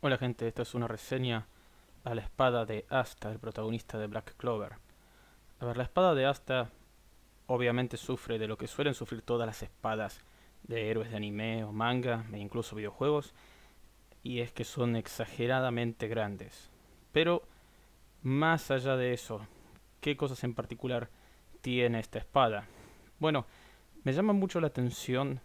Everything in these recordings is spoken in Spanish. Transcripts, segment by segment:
Hola gente, esta es una reseña a la espada de Asta, el protagonista de Black Clover. A ver, la espada de Asta obviamente sufre de lo que suelen sufrir todas las espadas de héroes de anime o manga e incluso videojuegos, y es que son exageradamente grandes. Pero más allá de eso, ¿qué cosas en particular tiene esta espada? Bueno, me llama mucho la atención,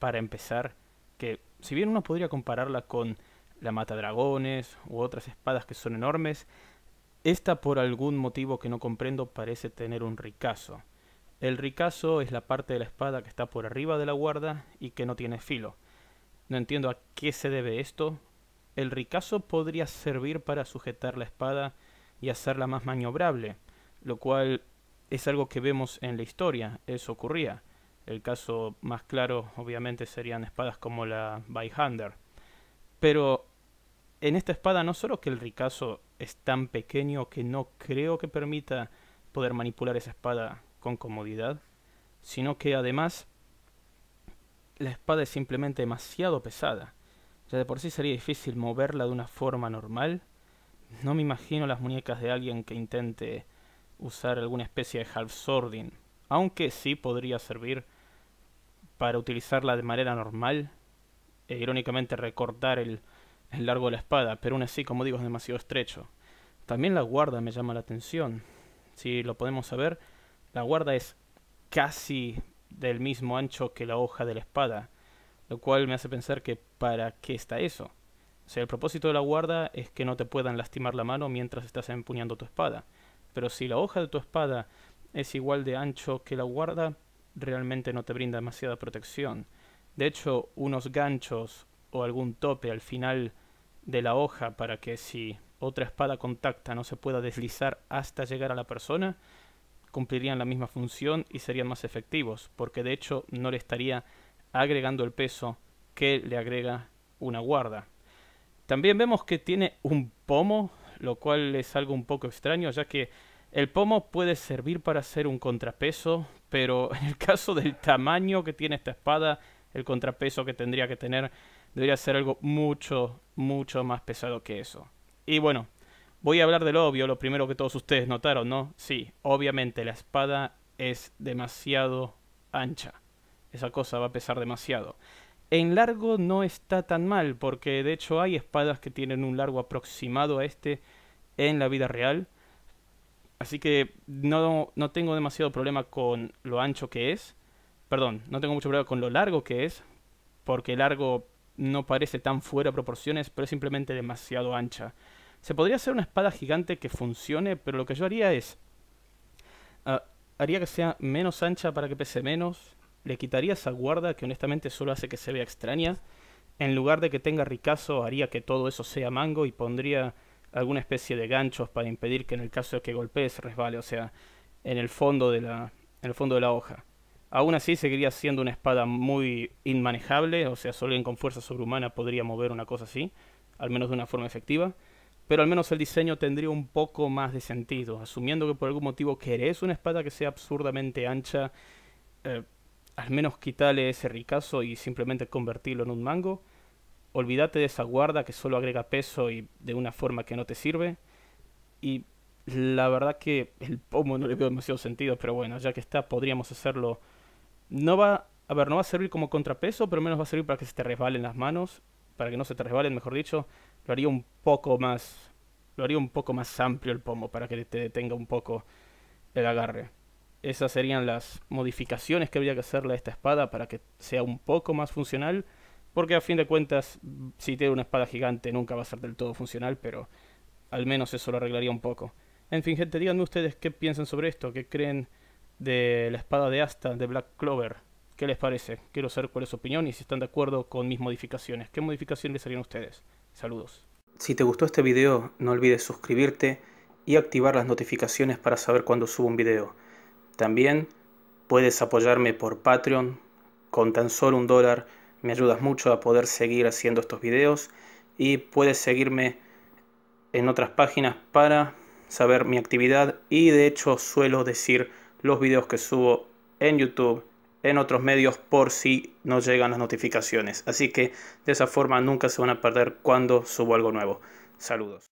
para empezar, que si bien uno podría compararla con la mata dragones u otras espadas que son enormes, esta por algún motivo que no comprendo parece tener un ricazo. El ricazo es la parte de la espada que está por arriba de la guarda y que no tiene filo. No entiendo a qué se debe esto. El ricazo podría servir para sujetar la espada y hacerla más maniobrable, lo cual es algo que vemos en la historia, eso ocurría. El caso más claro obviamente serían espadas como la Byhander. Pero en esta espada no solo que el ricazo es tan pequeño que no creo que permita poder manipular esa espada con comodidad, sino que además la espada es simplemente demasiado pesada. Ya de por sí sería difícil moverla de una forma normal. No me imagino las muñecas de alguien que intente usar alguna especie de half aunque sí podría servir para utilizarla de manera normal e irónicamente recortar el el largo de la espada, pero aún así, como digo, es demasiado estrecho. También la guarda me llama la atención. Si lo podemos saber, la guarda es casi del mismo ancho que la hoja de la espada, lo cual me hace pensar que ¿para qué está eso? O sea, el propósito de la guarda es que no te puedan lastimar la mano mientras estás empuñando tu espada. Pero si la hoja de tu espada es igual de ancho que la guarda, realmente no te brinda demasiada protección. De hecho, unos ganchos o algún tope al final de la hoja para que si otra espada contacta no se pueda deslizar hasta llegar a la persona, cumplirían la misma función y serían más efectivos, porque de hecho no le estaría agregando el peso que le agrega una guarda. También vemos que tiene un pomo, lo cual es algo un poco extraño, ya que el pomo puede servir para hacer un contrapeso, pero en el caso del tamaño que tiene esta espada, el contrapeso que tendría que tener debería ser algo mucho, mucho más pesado que eso. Y bueno, voy a hablar del obvio, lo primero que todos ustedes notaron, ¿no? Sí, obviamente la espada es demasiado ancha. Esa cosa va a pesar demasiado. En largo no está tan mal, porque de hecho hay espadas que tienen un largo aproximado a este en la vida real. Así que no, no tengo demasiado problema con lo ancho que es. Perdón, no tengo mucho problema con lo largo que es, porque largo no parece tan fuera de proporciones, pero es simplemente demasiado ancha. Se podría hacer una espada gigante que funcione, pero lo que yo haría es... Ah, haría que sea menos ancha para que pese menos, le quitaría esa guarda que honestamente solo hace que se vea extraña, en lugar de que tenga ricazo haría que todo eso sea mango y pondría alguna especie de ganchos para impedir que en el caso de que golpees resbale, o sea, en el fondo de la, en el fondo de la hoja. Aún así seguiría siendo una espada muy inmanejable, o sea, solo alguien con fuerza sobrehumana podría mover una cosa así, al menos de una forma efectiva, pero al menos el diseño tendría un poco más de sentido, asumiendo que por algún motivo querés una espada que sea absurdamente ancha, eh, al menos quítale ese ricazo y simplemente convertirlo en un mango, olvídate de esa guarda que solo agrega peso y de una forma que no te sirve, y la verdad que el pomo no le veo demasiado sentido, pero bueno, ya que está, podríamos hacerlo no va, a ver, no va a servir como contrapeso, pero menos va a servir para que se te resbalen las manos, para que no se te resbalen, mejor dicho, lo haría un poco más, lo haría un poco más amplio el pomo para que te detenga un poco el agarre. Esas serían las modificaciones que habría que hacerle a esta espada para que sea un poco más funcional, porque a fin de cuentas, si tiene una espada gigante nunca va a ser del todo funcional, pero al menos eso lo arreglaría un poco. En fin, gente, díganme ustedes qué piensan sobre esto, qué creen de la espada de asta de Black Clover. ¿Qué les parece? Quiero saber cuál es su opinión y si están de acuerdo con mis modificaciones. ¿Qué modificaciones les harían ustedes? Saludos. Si te gustó este video, no olvides suscribirte y activar las notificaciones para saber cuando subo un video. También puedes apoyarme por Patreon. Con tan solo un dólar me ayudas mucho a poder seguir haciendo estos videos y puedes seguirme en otras páginas para saber mi actividad y de hecho suelo decir los videos que subo en YouTube, en otros medios por si no llegan las notificaciones. Así que de esa forma nunca se van a perder cuando subo algo nuevo. Saludos.